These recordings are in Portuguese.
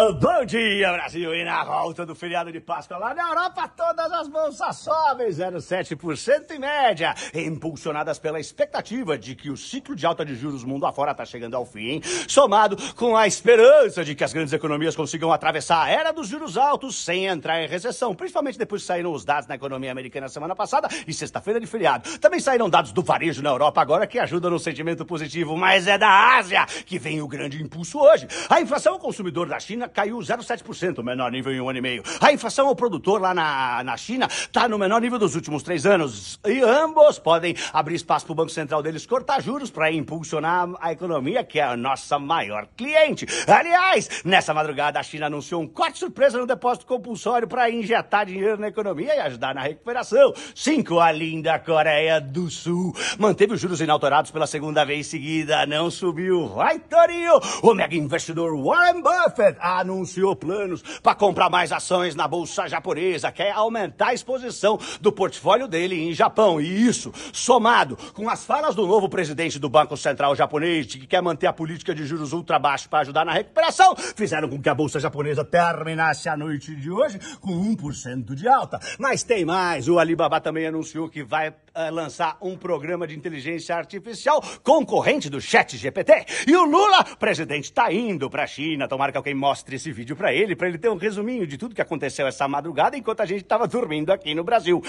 Então, bom dia, Brasil! E na volta do feriado de Páscoa lá na Europa, todas as bolsas sobem 0,7% em média, impulsionadas pela expectativa de que o ciclo de alta de juros mundo afora está chegando ao fim, somado com a esperança de que as grandes economias consigam atravessar a era dos juros altos sem entrar em recessão, principalmente depois que saíram os dados na economia americana semana passada e sexta-feira de feriado. Também saíram dados do varejo na Europa agora que ajudam no sentimento positivo, mas é da Ásia que vem o grande impulso hoje. A inflação ao consumidor da China caiu 0,7%, o menor nível em um ano e meio. A inflação ao produtor lá na, na China está no menor nível dos últimos três anos. E ambos podem abrir espaço para o Banco Central deles cortar juros para impulsionar a economia, que é a nossa maior cliente. Aliás, nessa madrugada a China anunciou um corte surpresa no depósito compulsório para injetar dinheiro na economia e ajudar na recuperação. Cinco, a linda Coreia do Sul manteve os juros inalterados pela segunda vez seguida, não subiu. Vai, Torinho! O mega investidor Warren Buffett anunciou planos para comprar mais ações na bolsa japonesa, quer aumentar a exposição do portfólio dele em Japão. E isso, somado com as falas do novo presidente do Banco Central japonês, que quer manter a política de juros ultra baixo para ajudar na recuperação, fizeram com que a bolsa japonesa terminasse a noite de hoje com 1% de alta. Mas tem mais, o Alibaba também anunciou que vai eh, lançar um programa de inteligência artificial concorrente do Chat GPT. E o Lula, presidente, está indo para a China, tomara que alguém mostre mostre esse vídeo para ele, para ele ter um resuminho de tudo que aconteceu essa madrugada enquanto a gente estava dormindo aqui no Brasil.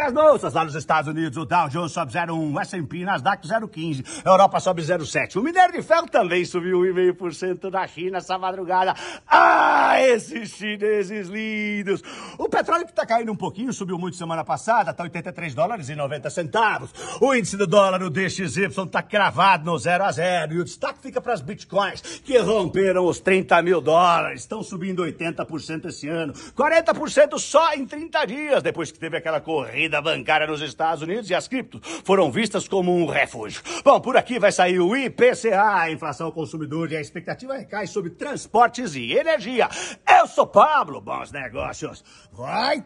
as bolsas lá nos Estados Unidos, o Dow Jones sobe 0,1, S&P, Nasdaq 0,15, Europa sobe 0,7. O minério de ferro também subiu 1,5% na China essa madrugada. Ah, esses chineses lindos! O petróleo que está caindo um pouquinho, subiu muito semana passada, está 83 dólares e 90 centavos. O índice do dólar, o DXY, está cravado no 0 a 0 e o destaque fica para as bitcoins, que romperam os 30 mil dólares estão subindo 80% esse ano, 40% só em 30 dias, depois que teve aquela corrida bancária nos Estados Unidos e as criptos foram vistas como um refúgio. Bom, por aqui vai sair o IPCA, a inflação ao consumidor, e a expectativa recai sobre transportes e energia. Eu sou Pablo, bons negócios. Vai,